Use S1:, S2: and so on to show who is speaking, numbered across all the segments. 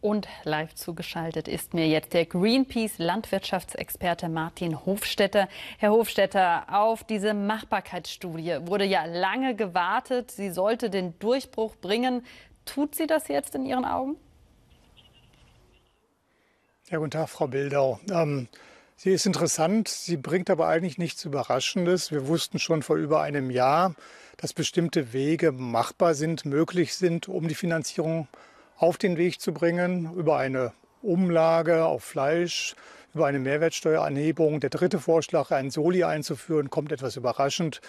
S1: Und live zugeschaltet ist mir jetzt der Greenpeace-Landwirtschaftsexperte Martin Hofstetter. Herr Hofstetter, auf diese Machbarkeitsstudie wurde ja lange gewartet. Sie sollte den Durchbruch bringen. Tut sie das jetzt in Ihren Augen?
S2: Ja, guten Tag, Frau Bildau. Ähm, sie ist interessant, sie bringt aber eigentlich nichts Überraschendes. Wir wussten schon vor über einem Jahr, dass bestimmte Wege machbar sind, möglich sind, um die Finanzierung zu auf den Weg zu bringen über eine Umlage auf Fleisch, über eine Mehrwertsteueranhebung. Der dritte Vorschlag, einen Soli einzuführen, kommt etwas überraschend.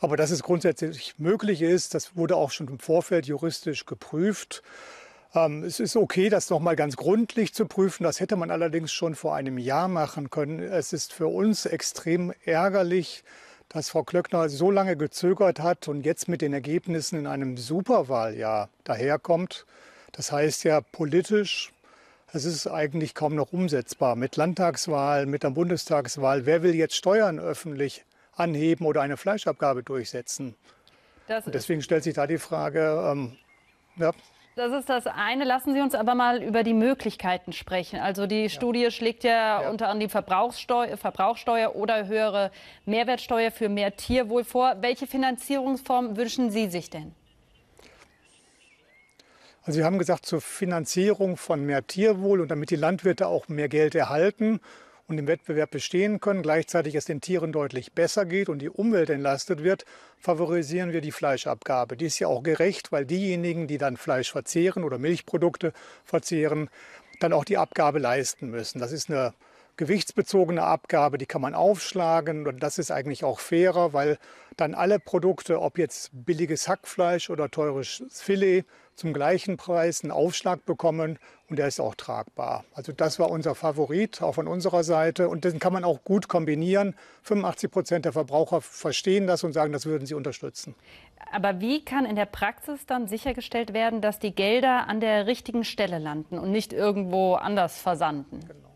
S2: Aber dass es grundsätzlich möglich ist, das wurde auch schon im Vorfeld juristisch geprüft. Ähm, es ist okay, das nochmal ganz gründlich zu prüfen. Das hätte man allerdings schon vor einem Jahr machen können. Es ist für uns extrem ärgerlich, dass Frau Klöckner so lange gezögert hat und jetzt mit den Ergebnissen in einem Superwahljahr daherkommt. Das heißt ja politisch, es ist eigentlich kaum noch umsetzbar. Mit Landtagswahl, mit der Bundestagswahl, wer will jetzt Steuern öffentlich anheben oder eine Fleischabgabe durchsetzen? deswegen stellt sich da die Frage, ähm, ja,
S1: das ist das eine. Lassen Sie uns aber mal über die Möglichkeiten sprechen. Also die ja. Studie schlägt ja, ja. unter anderem die Verbrauchssteuer, Verbrauchsteuer oder höhere Mehrwertsteuer für mehr Tierwohl vor. Welche Finanzierungsform wünschen Sie sich denn?
S2: Also wir haben gesagt, zur Finanzierung von mehr Tierwohl und damit die Landwirte auch mehr Geld erhalten und im Wettbewerb bestehen können, gleichzeitig es den Tieren deutlich besser geht und die Umwelt entlastet wird, favorisieren wir die Fleischabgabe. Die ist ja auch gerecht, weil diejenigen, die dann Fleisch verzehren oder Milchprodukte verzehren, dann auch die Abgabe leisten müssen. Das ist eine gewichtsbezogene Abgabe, die kann man aufschlagen und das ist eigentlich auch fairer, weil dann alle Produkte, ob jetzt billiges Hackfleisch oder teures Filet, zum gleichen Preis einen Aufschlag bekommen und der ist auch tragbar. Also das war unser Favorit, auch von unserer Seite und den kann man auch gut kombinieren. 85 Prozent der Verbraucher verstehen das und sagen, das würden sie unterstützen.
S1: Aber wie kann in der Praxis dann sichergestellt werden, dass die Gelder an der richtigen Stelle landen und nicht irgendwo anders versanden? Genau.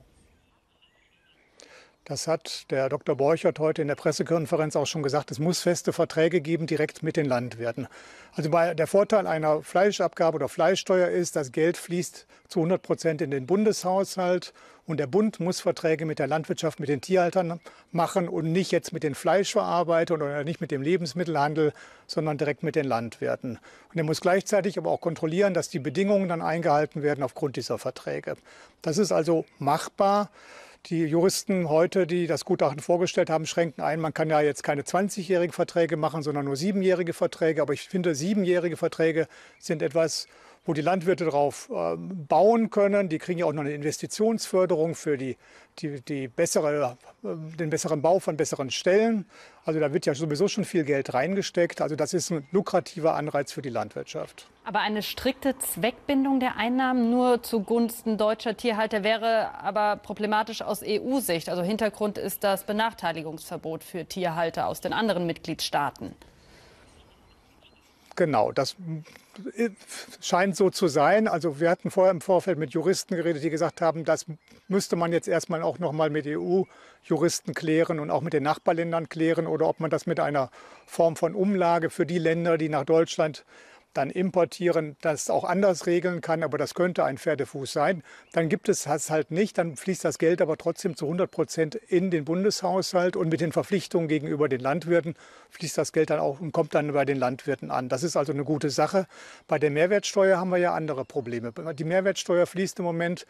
S2: Das hat der Dr. Borchert heute in der Pressekonferenz auch schon gesagt. Es muss feste Verträge geben, direkt mit den Landwirten. Also bei der Vorteil einer Fleischabgabe oder Fleischsteuer ist, das Geld fließt zu 100 Prozent in den Bundeshaushalt. Und der Bund muss Verträge mit der Landwirtschaft, mit den Tierhaltern machen und nicht jetzt mit den Fleischverarbeitern oder nicht mit dem Lebensmittelhandel, sondern direkt mit den Landwirten. Und er muss gleichzeitig aber auch kontrollieren, dass die Bedingungen dann eingehalten werden aufgrund dieser Verträge. Das ist also machbar. Die Juristen heute, die das Gutachten vorgestellt haben, schränken ein. Man kann ja jetzt keine 20-jährigen Verträge machen, sondern nur siebenjährige Verträge. Aber ich finde, siebenjährige Verträge sind etwas wo die Landwirte darauf ähm, bauen können. Die kriegen ja auch noch eine Investitionsförderung für die, die, die bessere, ähm, den besseren Bau von besseren Stellen. Also da wird ja sowieso schon viel Geld reingesteckt. Also das ist ein lukrativer Anreiz für die Landwirtschaft.
S1: Aber eine strikte Zweckbindung der Einnahmen nur zugunsten deutscher Tierhalter wäre aber problematisch aus EU-Sicht. Also Hintergrund ist das Benachteiligungsverbot für Tierhalter aus den anderen Mitgliedstaaten.
S2: Genau, das äh, scheint so zu sein. Also wir hatten vorher im Vorfeld mit Juristen geredet, die gesagt haben, das müsste man jetzt erstmal auch nochmal mit EU-Juristen klären und auch mit den Nachbarländern klären oder ob man das mit einer Form von Umlage für die Länder, die nach Deutschland dann importieren, das auch anders regeln kann, aber das könnte ein Pferdefuß sein. Dann gibt es das halt nicht, dann fließt das Geld aber trotzdem zu 100 Prozent in den Bundeshaushalt und mit den Verpflichtungen gegenüber den Landwirten fließt das Geld dann auch und kommt dann bei den Landwirten an. Das ist also eine gute Sache. Bei der Mehrwertsteuer haben wir ja andere Probleme. Die Mehrwertsteuer fließt im Moment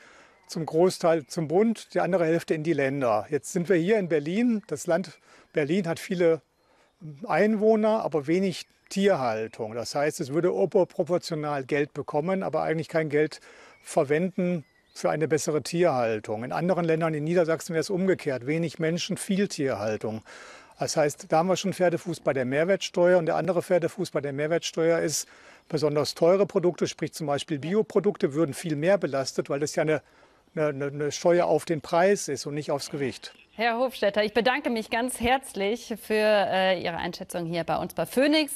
S2: zum Großteil zum Bund, die andere Hälfte in die Länder. Jetzt sind wir hier in Berlin. Das Land Berlin hat viele Einwohner, aber wenig Tierhaltung. Das heißt, es würde oberproportional Geld bekommen, aber eigentlich kein Geld verwenden für eine bessere Tierhaltung. In anderen Ländern, in Niedersachsen wäre es umgekehrt, wenig Menschen, viel Tierhaltung. Das heißt, da haben wir schon Pferdefuß bei der Mehrwertsteuer und der andere Pferdefuß bei der Mehrwertsteuer ist, besonders teure Produkte, sprich zum Beispiel Bioprodukte, würden viel mehr belastet, weil das ja eine, eine, eine Steuer auf den Preis ist und nicht aufs Gewicht.
S1: Herr Hofstetter, ich bedanke mich ganz herzlich für äh, Ihre Einschätzung hier bei uns bei Phoenix.